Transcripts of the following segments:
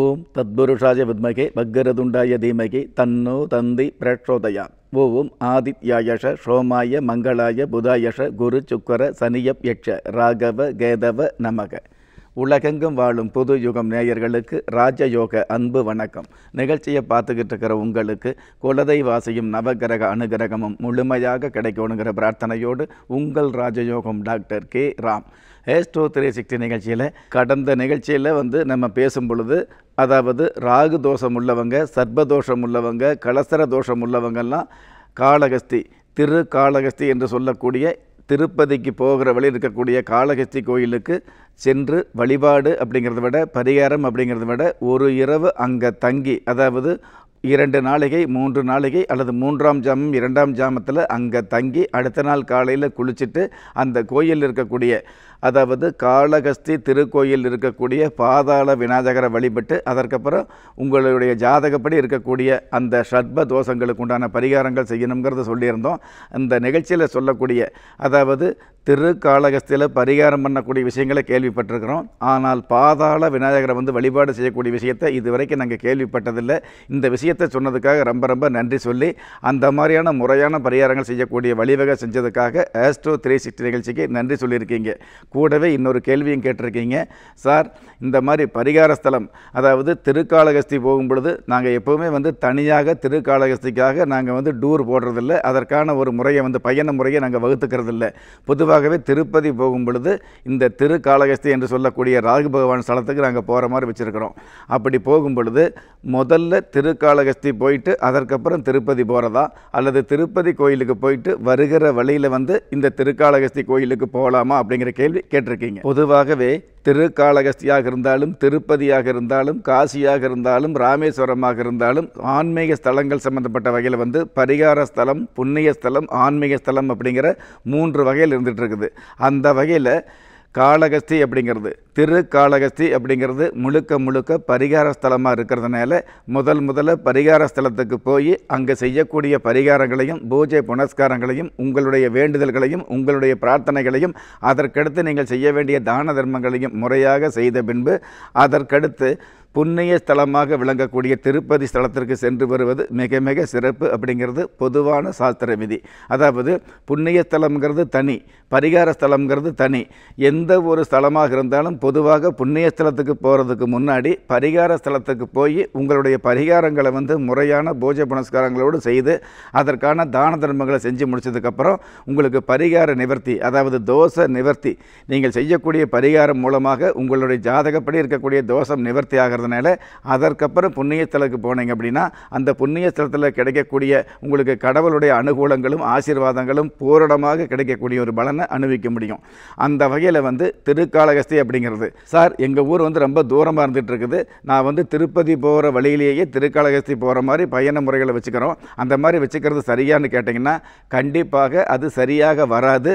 ஓம் தத்புருஷாய வித்மகே பக்கரதுண்டாய தீமகி தன்னோ தந்தி பிரேட்சோதயா ஓம் ஆதித்யாயஷ சோமாய மங்களாய புதாயஷ குரு சுக்கர சனியப் யட்ச ராகவ கேதவ நமக உலகெங்கும் வாழும் புது யுகம் நேயர்களுக்கு ராஜயோக அன்பு வணக்கம் நிகழ்ச்சியை பார்த்துக்கிட்டு இருக்கிற உங்களுக்கு குலதெய்வாசியும் நவகிரக அனுகிரகமும் முழுமையாக கிடைக்கணுங்கிற பிரார்த்தனையோடு உங்கள் Rajayogam doctor K Ram ace to three sixty நிகழ்ச்சியில் கடந்த நிகழ்ச்சியில் வந்து நம்ம பேசும் பொழுது அதாவது ராகு தோஷம் உள்ளவங்க சர்பதோஷம் உள்ளவங்க கலசர தோஷம் உள்ளவங்கள்லாம் காளகஸ்தி திரு காளகஸ்தி என்று சொல்லக்கூடிய திருப்பதிக்கு போகிற வழி இருக்கக்கூடிய காளகஸ்தி கோயிலுக்கு சென்று வழிபாடு அப்படிங்கிறத விட பரிகாரம் அப்படிங்கிறத விட ஒரு இரவு அங்கே தங்கி அதாவது இரண்டு நாளிகை மூன்று நாளிகை அல்லது மூன்றாம் ஜாமம் இரண்டாம் ஜாமத்தில் அங்கே தங்கி அடுத்த நாள் காலையில் குளிச்சுட்டு அந்த கோயிலில் இருக்கக்கூடிய அதாவது காளகஸ்தி திருக்கோயில் இருக்கக்கூடிய பாதாள விநாயகரை வழிபட்டு அதற்கப்புறம் உங்களுடைய ஜாதகப்படி இருக்கக்கூடிய அந்த ஷட்ப தோஷங்களுக்கு உண்டான பரிகாரங்கள் செய்யணுங்கிறத சொல்லியிருந்தோம் அந்த நிகழ்ச்சியில் சொல்லக்கூடிய அதாவது திருக்காலகஸ்தியில் பரிகாரம் பண்ணக்கூடிய விஷயங்களை கேள்விப்பட்டிருக்கிறோம் ஆனால் பாதாள விநாயகரை வந்து வழிபாடு செய்யக்கூடிய விஷயத்தை இதுவரைக்கும் நாங்கள் கேள்விப்பட்டதில்லை இந்த விஷயத்தை சொன்னதுக்காக ரொம்ப ரொம்ப நன்றி சொல்லி அந்த மாதிரியான முறையான பரிகாரங்கள் செய்யக்கூடிய வழிவகை செஞ்சதுக்காக ஆஸ்ட்ரோ த்ரீ சிக்ஸ்டி நிகழ்ச்சிக்கு நன்றி சொல்லியிருக்கீங்க கூடவே இன்னொரு கேள்வியும் கேட்டிருக்கீங்க சார் இந்த மாதிரி பரிகார ஸ்தலம் அதாவது திருக்காலகஸ்தி போகும் பொழுது நாங்கள் எப்போவுமே வந்து தனியாக திருக்காலகஸ்திக்காக நாங்கள் வந்து டூர் போடுறதில்ல அதற்கான ஒரு முறையை வந்து பயண முறையை நாங்கள் வகுத்துக்கிறதில்ல பொதுவாக பொதுவாகவே திருப்பதி போகும் பொழுது இந்த திருக்காளகஸ்தி என்று சொல்லக்கூடிய ராகு பகவான் ஸ்தலத்துக்கு நாங்கள் போகிற மாதிரி வச்சுருக்கிறோம் அப்படி போகும் பொழுது முதல்ல திருக்காளகஸ்தி போயிட்டு அதற்கப்புறம் திருப்பதி போகிறதா அல்லது திருப்பதி கோயிலுக்கு போயிட்டு வருகிற வழியில் வந்து இந்த திருக்காலகஸ்தி கோயிலுக்கு போகலாமா அப்படிங்கிற கேள்வி கேட்டிருக்கீங்க பொதுவாகவே திரு காளகஸ்தியாக இருந்தாலும் திருப்பதியாக இருந்தாலும் காசியாக இருந்தாலும் ராமேஸ்வரமாக இருந்தாலும் ஆன்மீக ஸ்தலங்கள் சம்மந்தப்பட்ட வகையில் வந்து பரிகார ஸ்தலம் புண்ணிய ஸ்தலம் ஆன்மீக ஸ்தலம் அப்படிங்கிற மூன்று வகையில் இருந்துகிட்ருக்குது அந்த வகையில் காளகஸ்தி அப்படிங்கிறது திரு காளகஸ்தி அப்படிங்கிறது முழுக்க முழுக்க பரிகார ஸ்தலமாக இருக்கிறதுனால முதல் முதல்ல பரிகார ஸ்தலத்துக்கு போய் அங்கே செய்யக்கூடிய பரிகாரங்களையும் பூஜை புனஸ்காரங்களையும் உங்களுடைய வேண்டுதல்களையும் உங்களுடைய பிரார்த்தனைகளையும் அதற்கடுத்து நீங்கள் செய்ய வேண்டிய தான தர்மங்களையும் முறையாக செய்த பின்பு அதற்கடுத்து புண்ணிய ஸ்தலமாக விளங்கக்கூடிய திருப்பதி ஸ்தலத்திற்கு சென்று வருவது மிக மிக சிறப்பு அப்படிங்கிறது பொதுவான சாஸ்திர விதி அதாவது புண்ணிய ஸ்தலம்ங்கிறது தனி பரிகார ஸ்தலம்ங்கிறது தனி எந்த ஒரு ஸ்தலமாக இருந்தாலும் பொதுவாக புண்ணிய ஸ்தலத்துக்கு போகிறதுக்கு முன்னாடி பரிகார ஸ்தலத்துக்கு போய் உங்களுடைய பரிகாரங்களை வந்து முறையான பூஜை புனஸ்காரங்களோடு செய்து அதற்கான தான தர்மங்களை செஞ்சு முடித்ததுக்கப்புறம் உங்களுக்கு பரிகார நிவர்த்தி அதாவது தோஷ நிவர்த்தி நீங்கள் செய்யக்கூடிய பரிகாரம் மூலமாக உங்களுடைய ஜாதகப்படி இருக்கக்கூடிய தோஷம் நிவர்த்தி ஆகிறதுனால அதற்கப்புறம் புண்ணியஸ்தலத்துக்கு போனீங்க அப்படின்னா அந்த புண்ணிய ஸ்தலத்தில் கிடைக்கக்கூடிய உங்களுக்கு கடவுளுடைய அனுகூலங்களும் ஆசீர்வாதங்களும் பூரணமாக கிடைக்கக்கூடிய ஒரு பலனை அனுபவிக்க முடியும் அந்த வகையில் வந்து திருக்காலகஸ்தி அப்படிங்கிற அப்படிங்கிறது சார் எங்கள் ஊர் வந்து ரொம்ப தூரமாக இருந்துகிட்டு இருக்குது நான் வந்து திருப்பதி போகிற வழியிலேயே திருக்காளகஸ்தி போகிற மாதிரி பயண முறைகளை வச்சுக்கிறோம் அந்த மாதிரி வச்சுக்கிறது சரியான்னு கேட்டிங்கன்னா கண்டிப்பாக அது சரியாக வராது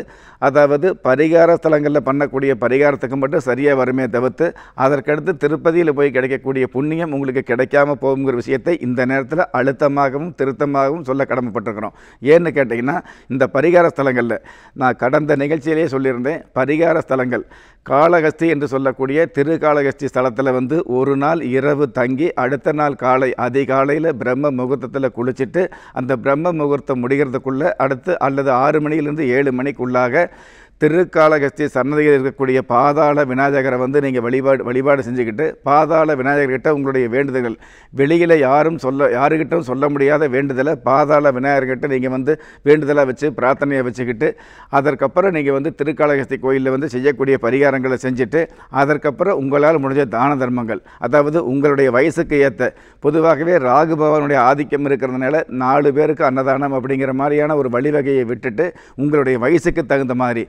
அதாவது பரிகார ஸ்தலங்களில் பண்ணக்கூடிய பரிகாரத்துக்கு மட்டும் சரியாக வருமே தவிர்த்து அதற்கடுத்து திருப்பதியில் போய் கிடைக்கக்கூடிய புண்ணியம் உங்களுக்கு கிடைக்காம போகுங்கிற விஷயத்தை இந்த நேரத்தில் அழுத்தமாகவும் திருத்தமாகவும் சொல்ல கடமைப்பட்டிருக்கிறோம் ஏன்னு கேட்டிங்கன்னா இந்த பரிகார ஸ்தலங்களில் நான் கடந்த நிகழ்ச்சியிலே சொல்லியிருந்தேன் பரிகார ஸ்தலங்கள் காளகஸ்தி என்று சொல்லக்கூடிய திரு காலகஸ்தி ஸ்தலத்தில் வந்து ஒரு நாள் இரவு தங்கி அடுத்த நாள் காலை அதிகாலையில் பிரம்ம முகூர்த்தத்தில் குளிச்சுட்டு அந்த பிரம்ம முகூர்த்தம் முடிகிறதுக்குள்ளே அடுத்து அல்லது ஆறு மணியிலிருந்து ஏழு மணிக்குள்ளாக திருக்காலகஸ்தி சன்னதியில் இருக்கக்கூடிய பாதாள விநாயகரை வந்து நீங்கள் வழிபாடு வழிபாடு செஞ்சுக்கிட்டு பாதாள விநாயகர்கிட்ட உங்களுடைய வேண்டுதல்கள் வெளியில் யாரும் சொல்ல யாருக்கிட்டும் சொல்ல முடியாத வேண்டுதலை பாதாள விநாயகர்கிட்ட நீங்கள் வந்து வேண்டுதலாக வச்சு பிரார்த்தனையை வச்சுக்கிட்டு அதற்கப்புறம் நீங்கள் வந்து திருக்காலகஸ்தி கோயிலில் வந்து செய்யக்கூடிய பரிகாரங்களை செஞ்சுட்டு அதற்கப்புறம் உங்களால் முடிஞ்ச தான தர்மங்கள் அதாவது உங்களுடைய வயசுக்கு ஏற்ற பொதுவாகவே ராகு பகவானுடைய ஆதிக்கம் இருக்கிறதுனால நாலு பேருக்கு அன்னதானம் அப்படிங்கிற மாதிரியான ஒரு வழிவகையை விட்டுட்டு உங்களுடைய வயசுக்கு தகுந்த மாதிரி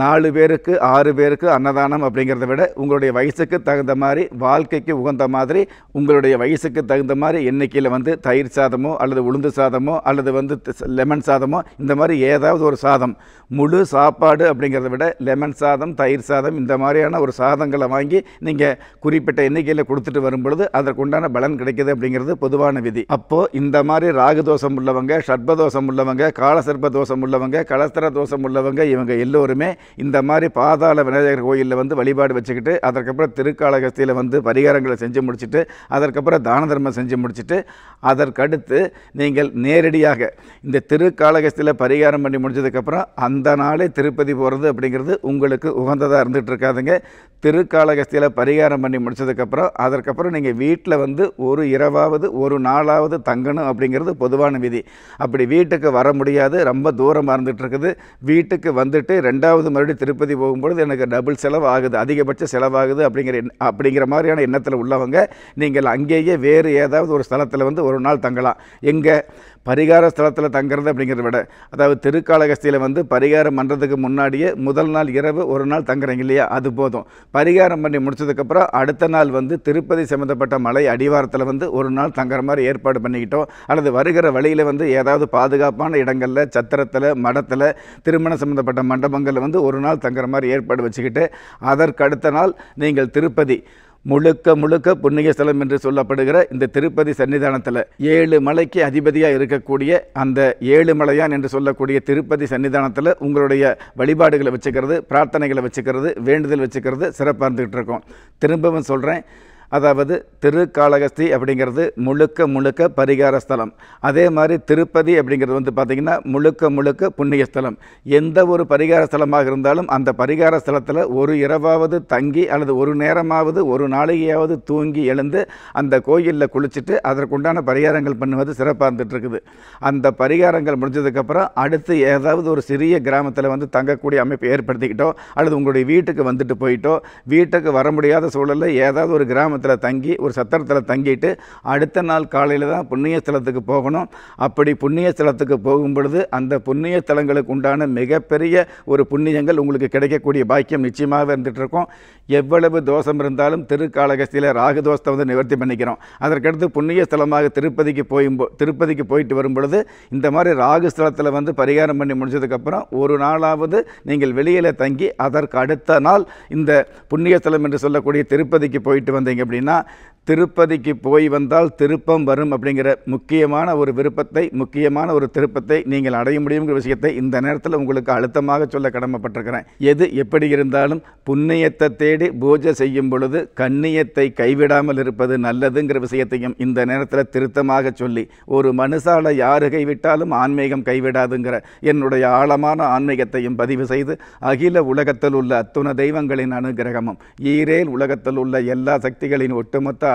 நாலு பேருக்கு ஆறு பேருக்கு அன்னதானம் அப்படிங்கிறத விட உங்களுடைய வயசுக்கு தகுந்த மாதிரி வாழ்க்கைக்கு உகந்த மாதிரி உங்களுடைய வயசுக்கு தகுந்த மாதிரி எண்ணிக்கையில் வந்து தயிர் சாதமோ அல்லது உளுந்து சாதமோ அல்லது வந்து லெமன் சாதமோ இந்த மாதிரி ஏதாவது ஒரு சாதம் முழு சாப்பாடு அப்படிங்கிறத விட லெமன் சாதம் தயிர் சாதம் இந்த மாதிரியான ஒரு சாதங்களை வாங்கி நீங்கள் குறிப்பிட்ட எண்ணிக்கையில் கொடுத்துட்டு வரும் பொழுது அதற்குண்டான பலன் கிடைக்கிது அப்படிங்கிறது பொதுவான விதி அப்போது இந்த மாதிரி ராகு தோஷம் உள்ளவங்க ஷட்பதோஷம் உள்ளவங்க காலசர்ப்ப தோஷம் உள்ளவங்க கலஸ்தர தோஷம் உள்ளவங்க இவங்க எல்லோருமே இந்த மாதிரி பாதாள விநாயகர் கோயிலில் வந்து வழிபாடு வச்சுக்கிட்டு அதற்கப்புறம் திருக்காலகஸ்தியில் வந்து பரிகாரங்களை செஞ்சு முடிச்சுட்டு அதற்கப்புறம் தான தர்மம் செஞ்சு முடிச்சுட்டு அதற்கடுத்து நீங்கள் நேரடியாக இந்த திருக்காலகஸ்தியில் பரிகாரம் பண்ணி முடிஞ்சதுக்கப்புறம் அந்த நாளே திருப்பதி போகிறது அப்படிங்கிறது உங்களுக்கு உகந்ததாக இருந்துகிட்டு இருக்காதுங்க திருக்காலகஸ்தியில் பரிகாரம் பண்ணி முடித்ததுக்கப்புறம் அதற்கப்புறம் நீங்கள் வீட்டில் வந்து ஒரு இரவாவது ஒரு நாளாவது தங்கணும் அப்படிங்கிறது பொதுவான விதி அப்படி வீட்டுக்கு வர முடியாது ரொம்ப தூரமாக இருந்துகிட்ருக்குது வீட்டுக்கு வந்துட்டு ரெண்டாவது மறுபடியும் திருப்பதி போகும்பொழுது எனக்கு டபுள் செலவு ஆகுது அதிகபட்ச செலவாகுது அப்படிங்கிற அப்படிங்கிற மாதிரியான எண்ணத்தில் உள்ளவங்க நீங்கள் அங்கேயே வேறு ஏதாவது ஒரு ஸ்தலத்தில் வந்து ஒரு நாள் தங்கலாம் எங்கே பரிகார ஸ்தலத்தில் தங்குறது அப்படிங்கிறத விட அதாவது திருக்காலகஸ்தியில் வந்து பரிகாரம் பண்ணுறதுக்கு முன்னாடியே முதல் நாள் இரவு ஒரு நாள் தங்குறீங்க இல்லையா அது போதும் பரிகாரம் பண்ணி முடிச்சதுக்கப்புறம் அடுத்த நாள் வந்து திருப்பதி சம்மந்தப்பட்ட மலை அடிவாரத்தில் வந்து ஒரு நாள் தங்குற மாதிரி ஏற்பாடு பண்ணிக்கிட்டோம் அல்லது வருகிற வழியில் வந்து ஏதாவது பாதுகாப்பான இடங்களில் சத்திரத்தில் மடத்தில் திருமணம் சம்மந்தப்பட்ட மண்டபங்களில் வந்து ஒரு நாள் தங்குற மாதிரி ஏற்பாடு வச்சுக்கிட்டு அதற்கு அடுத்த நாள் நீங்கள் திருப்பதி முழுக்க முழுக்க புண்ணிய ஸ்தலம் என்று சொல்லப்படுகிற இந்த திருப்பதி சன்னிதானத்தில் ஏழு மலைக்கு அதிபதியாக இருக்கக்கூடிய அந்த ஏழு மலையான் என்று சொல்லக்கூடிய திருப்பதி சன்னிதானத்தில் உங்களுடைய வழிபாடுகளை வச்சுக்கிறது பிரார்த்தனைகளை வச்சுக்கிறது வேண்டுதல் வச்சுக்கிறது சிறப்பாக இருந்துகிட்டு இருக்கோம் திரும்பவும் சொல்கிறேன் அதாவது திருக்காளகஸ்தி அப்படிங்கிறது முழுக்க முழுக்க பரிகார அதே மாதிரி திருப்பதி அப்படிங்கிறது வந்து பார்த்திங்கன்னா முழுக்க முழுக்க புண்ணிய ஸ்தலம் எந்த ஒரு பரிகார ஸ்தலமாக இருந்தாலும் அந்த பரிகார ஸ்தலத்தில் ஒரு இரவாவது தங்கி அல்லது ஒரு நேரமாவது ஒரு நாளிகையாவது தூங்கி எழுந்து அந்த கோயிலில் குளிச்சுட்டு அதற்குண்டான பரிகாரங்கள் பண்ணுவது சிறப்பாக இருந்துகிட்ருக்குது அந்த பரிகாரங்கள் முடிஞ்சதுக்கப்புறம் அடுத்து ஏதாவது ஒரு சிறிய கிராமத்தில் வந்து தங்கக்கூடிய அமைப்பை ஏற்படுத்திக்கிட்டோ அல்லது உங்களுடைய வீட்டுக்கு வந்துட்டு போயிட்டோ வீட்டுக்கு வர முடியாத சூழலில் ஏதாவது ஒரு கிராம ஆசிரமத்தில் தங்கி ஒரு சத்திரத்தில் தங்கிட்டு அடுத்த நாள் காலையில் தான் புண்ணிய ஸ்தலத்துக்கு போகணும் அப்படி புண்ணிய ஸ்தலத்துக்கு போகும் பொழுது அந்த புண்ணிய ஸ்தலங்களுக்கு உண்டான மிகப்பெரிய ஒரு புண்ணியங்கள் உங்களுக்கு கிடைக்கக்கூடிய பாக்கியம் நிச்சயமாக இருந்துகிட்ருக்கும் எவ்வளவு தோஷம் இருந்தாலும் திருக்காலகஸ்தியில் ராகு தோஷத்தை வந்து நிவர்த்தி பண்ணிக்கிறோம் அதற்கடுத்து புண்ணிய ஸ்தலமாக திருப்பதிக்கு போயும் திருப்பதிக்கு போயிட்டு வரும் பொழுது இந்த மாதிரி ராகு ஸ்தலத்தில் வந்து பரிகாரம் பண்ணி முடிச்சதுக்கப்புறம் ஒரு நாளாவது நீங்கள் வெளியில் தங்கி அதற்கு அடுத்த நாள் இந்த புண்ணியஸ்தலம் என்று சொல்லக்கூடிய திருப்பதிக்கு போயிட்டு வந்தீங்க அப்படின்னா திருப்பதிக்கு போய் வந்தால் திருப்பம் வரும் அப்படிங்கிற முக்கியமான ஒரு விருப்பத்தை முக்கியமான ஒரு திருப்பத்தை நீங்கள் அடைய முடியுங்கிற விஷயத்தை இந்த நேரத்தில் உங்களுக்கு அழுத்தமாக சொல்ல கடமைப்பட்டிருக்கிறேன் எது எப்படி இருந்தாலும் புண்ணியத்தை தேடி பூஜை செய்யும் பொழுது கண்ணியத்தை கைவிடாமல் இருப்பது நல்லதுங்கிற விஷயத்தையும் இந்த நேரத்தில் திருத்தமாக சொல்லி ஒரு மனுஷால யாரு கைவிட்டாலும் ஆன்மீகம் கைவிடாதுங்கிற என்னுடைய ஆழமான ஆன்மீகத்தையும் பதிவு செய்து அகில உலகத்தில் உள்ள அத்துண தெய்வங்களின் அனுகிரகமும் ஈரேல் உலகத்தில் உள்ள எல்லா சக்திகளின் ஒட்டுமொத்த